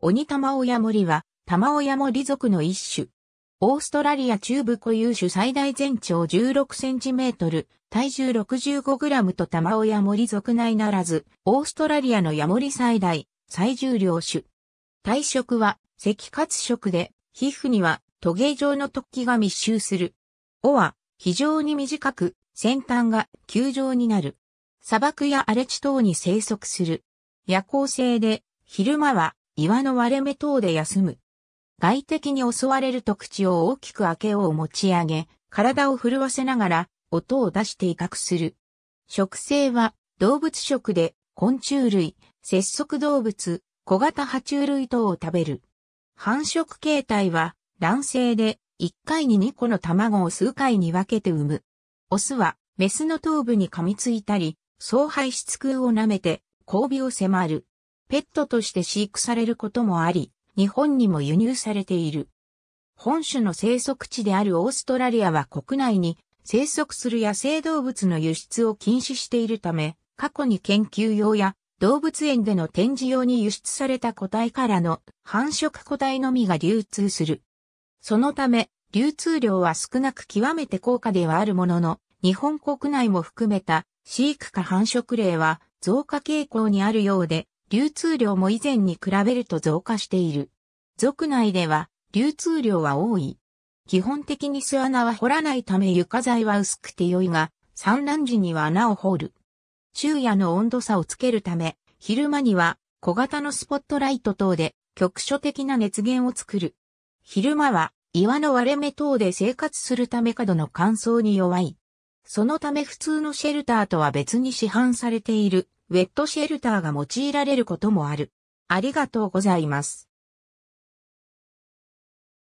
鬼玉親森は、玉親森族の一種。オーストラリア中部固有種最大全長16センチメートル、体重65グラムと玉親森族内ならず、オーストラリアのヤモリ最大、最重量種。体色は、赤褐色で、皮膚には、トゲ状の突起が密集する。尾は、非常に短く、先端が球状になる。砂漠や荒れ地等に生息する。夜行性で、昼間は岩の割れ目等で休む。外敵に襲われると口を大きく開けよう持ち上げ、体を震わせながら音を出して威嚇する。食性は動物食で昆虫類、節足動物、小型爬虫類等を食べる。繁殖形態は卵性で1回に2個の卵を数回に分けて産む。オスはメスの頭部に噛みついたり、総排出空を舐めて交尾を迫る。ペットとして飼育されることもあり、日本にも輸入されている。本種の生息地であるオーストラリアは国内に生息する野生動物の輸出を禁止しているため、過去に研究用や動物園での展示用に輸出された個体からの繁殖個体のみが流通する。そのため、流通量は少なく極めて高価ではあるものの、日本国内も含めた飼育か繁殖例は増加傾向にあるようで、流通量も以前に比べると増加している。族内では流通量は多い。基本的に巣穴は掘らないため床材は薄くて良いが、産卵時には穴を掘る。昼夜の温度差をつけるため、昼間には小型のスポットライト等で局所的な熱源を作る。昼間は岩の割れ目等で生活するため角の乾燥に弱い。そのため普通のシェルターとは別に市販されているウェットシェルターが用いられることもある。ありがとうございます。